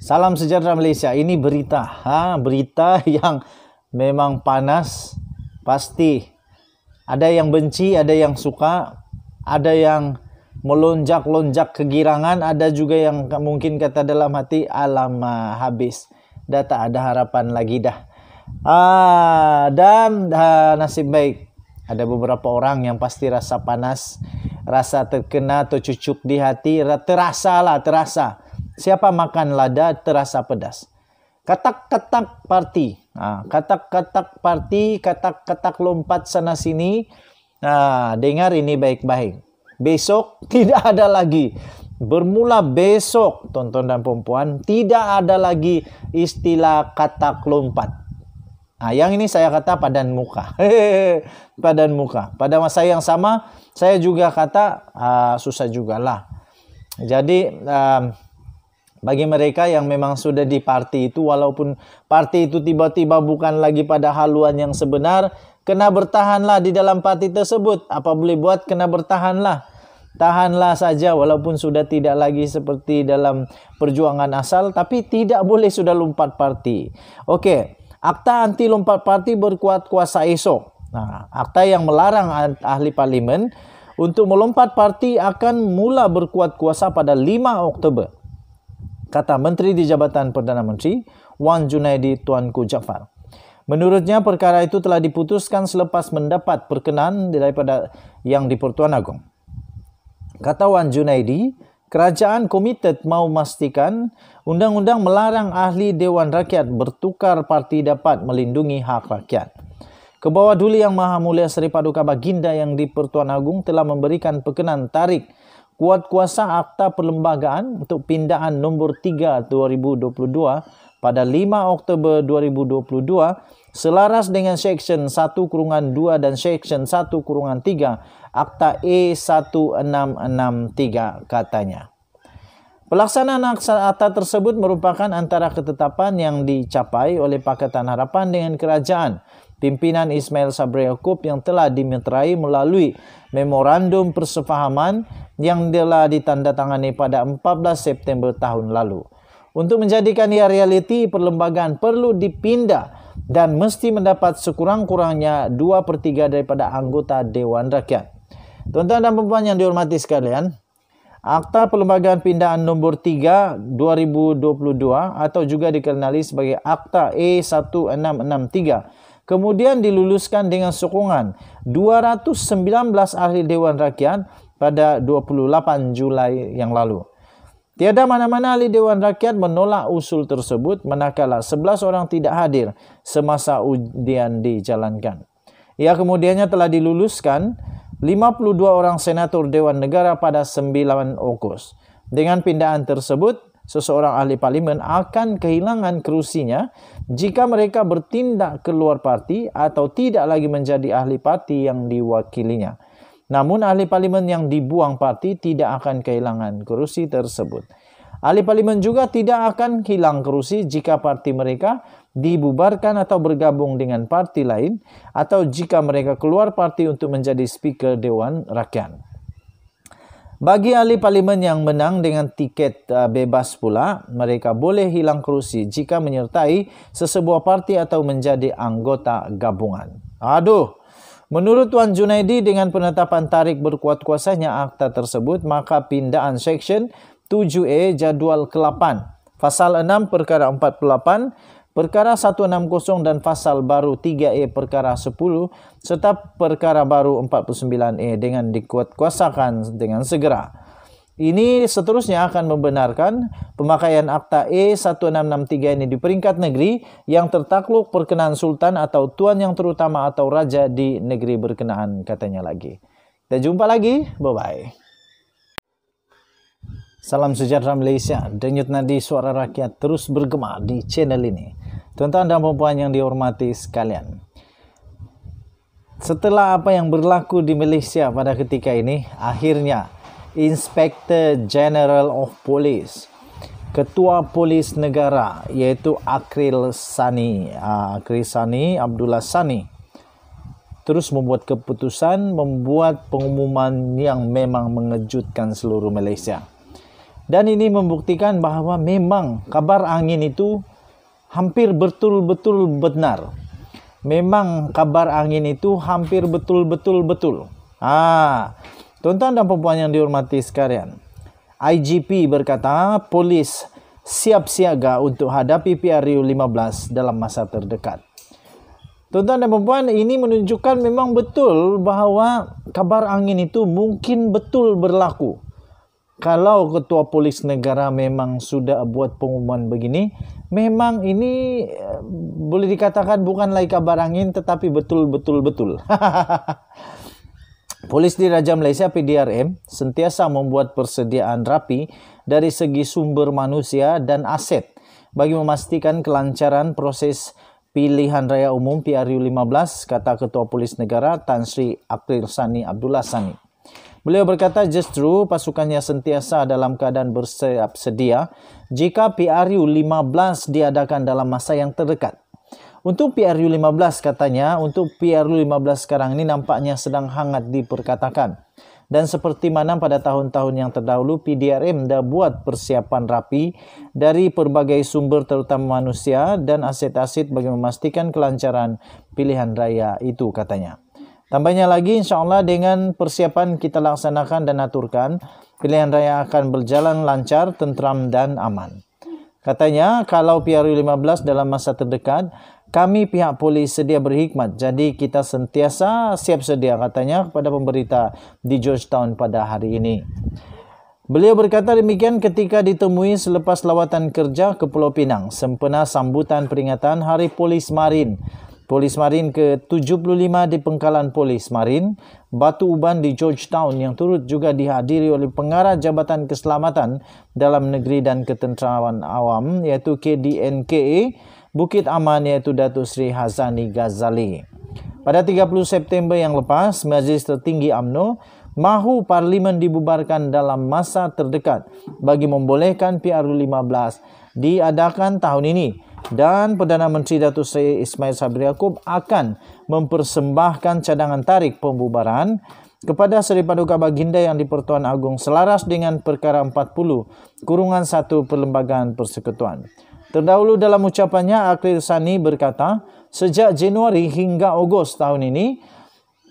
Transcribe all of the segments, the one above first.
Salam sejahtera Malaysia. Ini berita, ha, berita yang memang panas pasti. Ada yang benci, ada yang suka, ada yang melonjak-lonjak kegirangan, ada juga yang mungkin kata dalam hati, alam habis. Dah tak ada harapan lagi dah. Ah, dan ah, nasib baik. Ada beberapa orang yang pasti rasa panas, rasa terkena atau cucuk di hati, terasa lah, terasa Siapa makan lada terasa pedas. Katak-katak party. katak-katak party, katak-katak lompat sana sini. Nah, dengar ini baik-baik. Besok tidak ada lagi. Bermula besok, tonton dan perempuan, tidak ada lagi istilah katak lompat. Nah, yang ini saya kata padan muka. padan muka. Pada masa yang sama, saya juga kata uh, susah juga lah. Jadi, uh, bagi mereka yang memang sudah di parti itu, walaupun parti itu tiba-tiba bukan lagi pada haluan yang sebenar, kena bertahanlah di dalam parti tersebut. Apa boleh buat, kena bertahanlah. Tahanlah saja walaupun sudah tidak lagi seperti dalam perjuangan asal, tapi tidak boleh sudah lompat parti Oke, akta anti lompat parti berkuat kuasa esok. Nah, akta yang melarang ahli parlimen untuk melompat parti akan mula berkuat kuasa pada 5 Oktober kata menteri di jabatan Perdana Menteri Wan Junaidi Tuanku Jafar. Menurutnya perkara itu telah diputuskan selepas mendapat perkenan daripada yang di Pertuan Agong. Kata Wan Junaidi, kerajaan komited mau memastikan undang-undang melarang ahli Dewan Rakyat bertukar parti dapat melindungi hak rakyat. Kebawah Duli Yang Maha Mulia Seri Paduka Baginda yang di Pertuan Agong telah memberikan perkenan tarik kuat kuasa Akta Perlembagaan untuk pindaan nombor 3 2022 pada 5 Oktober 2022 selaras dengan Seksyen 1 kurungan 2 dan Seksyen 1 kurungan 3 Akta E1663 katanya. Pelaksanaan akta tersebut merupakan antara ketetapan yang dicapai oleh Pakatan Harapan dengan kerajaan pimpinan Ismail Sabri Yaakob yang telah dimeterai melalui memorandum persefahaman yang telah ditandatangani pada 14 September tahun lalu. Untuk menjadikan ia realiti, perlembagaan perlu dipindah dan mesti mendapat sekurang-kurangnya 2 per 3 daripada anggota Dewan Rakyat. Tuan-tuan dan perempuan yang dihormati sekalian, Akta Perlembagaan Pindahan Nomor 3 2022 atau juga dikenali sebagai Akta E1663 Kemudian diluluskan dengan sokongan 219 ahli Dewan Rakyat pada 28 Julai yang lalu. Tiada mana-mana ahli Dewan Rakyat menolak usul tersebut manakala 11 orang tidak hadir semasa ujian dijalankan. Ia kemudiannya telah diluluskan 52 orang senator Dewan Negara pada 9 Ogos. Dengan pindaan tersebut, seseorang ahli parlemen akan kehilangan kerusinya jika mereka bertindak keluar parti atau tidak lagi menjadi ahli parti yang diwakilinya. Namun ahli parlemen yang dibuang parti tidak akan kehilangan kerusi tersebut. Ahli parlemen juga tidak akan hilang kerusi jika parti mereka dibubarkan atau bergabung dengan parti lain atau jika mereka keluar parti untuk menjadi speaker Dewan Rakyat. Bagi ahli parlimen yang menang dengan tiket uh, bebas pula, mereka boleh hilang kerusi jika menyertai sesebuah parti atau menjadi anggota gabungan. Aduh, menurut Wan Junaidi dengan penetapan tarik berkuat kuasanya akta tersebut, maka pindaan seksyen 7 e Jadual kelapan, pasal Fasal 6 Perkara 48, perkara 160 dan fasal baru 3A perkara 10 serta perkara baru 49A dengan dikuatkuasakan dengan segera. Ini seterusnya akan membenarkan pemakaian Akta E1663 ini di peringkat negeri yang tertakluk perkenan Sultan atau Tuan Yang Terutama atau Raja di negeri berkenaan katanya lagi. Kita jumpa lagi. Bye-bye. Salam sejahtera Malaysia, denyut nadi suara rakyat terus bergema di channel ini. Tuan-tuan dan perempuan yang dihormati sekalian. Setelah apa yang berlaku di Malaysia pada ketika ini, akhirnya Inspector General of Police Ketua Polis Negara iaitu Akril Sani, ah, Akril Sani Abdullah Sani terus membuat keputusan membuat pengumuman yang memang mengejutkan seluruh Malaysia. Dan ini membuktikan bahwa memang kabar angin itu hampir betul-betul benar. Memang kabar angin itu hampir betul-betul betul. Ah, Tuan-tuan dan perempuan yang dihormati sekalian, IGP berkata polis siap siaga untuk hadapi PRU 15 dalam masa terdekat. Tuan-tuan dan perempuan, ini menunjukkan memang betul bahwa kabar angin itu mungkin betul berlaku kalau ketua polis negara memang sudah buat pengumuman begini, memang ini eh, boleh dikatakan bukan kabar barangin tetapi betul-betul betul. Polis di Raja Malaysia PDRM sentiasa membuat persediaan rapi dari segi sumber manusia dan aset bagi memastikan kelancaran proses pilihan raya umum PRU 15 kata Ketua Polis Negara Tan Sri Akhil Sani Abdullah Sani. Beliau berkata justru pasukannya sentiasa dalam keadaan bersiap sedia jika PRU 15 diadakan dalam masa yang terdekat. Untuk PRU 15 katanya, untuk PRU 15 sekarang ini nampaknya sedang hangat diperkatakan. Dan seperti mana pada tahun-tahun yang terdahulu, PDRM dah buat persiapan rapi dari berbagai sumber terutama manusia dan aset-aset bagi memastikan kelancaran pilihan raya itu katanya. Tambahnya lagi insya Allah dengan persiapan kita laksanakan dan aturkan, pilihan raya akan berjalan lancar, tentram dan aman. Katanya kalau PRU 15 dalam masa terdekat, kami pihak polis sedia berhikmat. Jadi kita sentiasa siap sedia katanya kepada pemberita di Georgetown pada hari ini. Beliau berkata demikian ketika ditemui selepas lawatan kerja ke Pulau Pinang sempena sambutan peringatan Hari Polis Marin Polis Marin ke-75 di Pengkalan Polis Marin, Batu Uban di Georgetown yang turut juga dihadiri oleh Pengarah Jabatan Keselamatan dalam Negeri dan Ketenteraan Awam iaitu KDNKA, Bukit Aman iaitu Datuk Sri Hazani Ghazali. Pada 30 September yang lepas, Majlis Tertinggi AMNO mahu Parlimen dibubarkan dalam masa terdekat bagi membolehkan PRU15 diadakan tahun ini dan Perdana Menteri Datuk Seri Ismail Sabri Yaakob akan mempersembahkan cadangan tarik pembubaran kepada Seri Paduka Baginda yang di-Pertuan Agong selaras dengan Perkara 40 Kurungan 1 Perlembagaan Persekutuan. Terdahulu dalam ucapannya, Akhil Sani berkata, sejak Januari hingga Ogos tahun ini,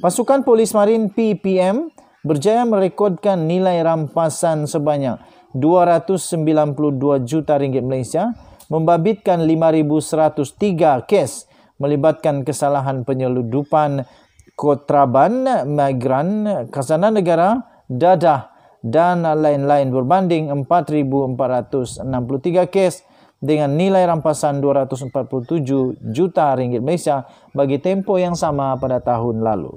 pasukan polis marin PPM berjaya merekodkan nilai rampasan sebanyak 292 juta ringgit Malaysia membabitkan 5103 kes melibatkan kesalahan penyeludupan kotraban migran khazanah negara dadah dan lain-lain berbanding 4463 kes dengan nilai rampasan 247 juta ringgit Malaysia bagi tempo yang sama pada tahun lalu.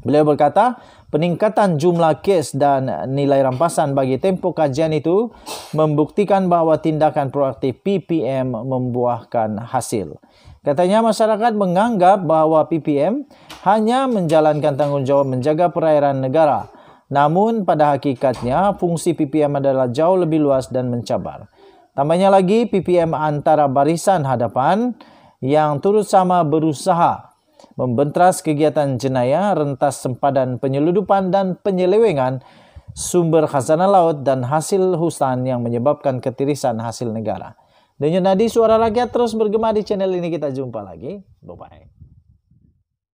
Beliau berkata, peningkatan jumlah kes dan nilai rampasan bagi tempo kajian itu membuktikan bahawa tindakan proaktif PPM membuahkan hasil. Katanya masyarakat menganggap bahawa PPM hanya menjalankan tanggungjawab menjaga perairan negara. Namun pada hakikatnya fungsi PPM adalah jauh lebih luas dan mencabar. Tambahnya lagi PPM antara barisan hadapan yang turut sama berusaha membentras kegiatan jenayah, rentas sempadan penyeludupan dan penyelewengan, sumber khazanah laut dan hasil hutan yang menyebabkan ketirisan hasil negara. Dan suara rakyat terus bergema di channel ini kita jumpa lagi. Bye bye.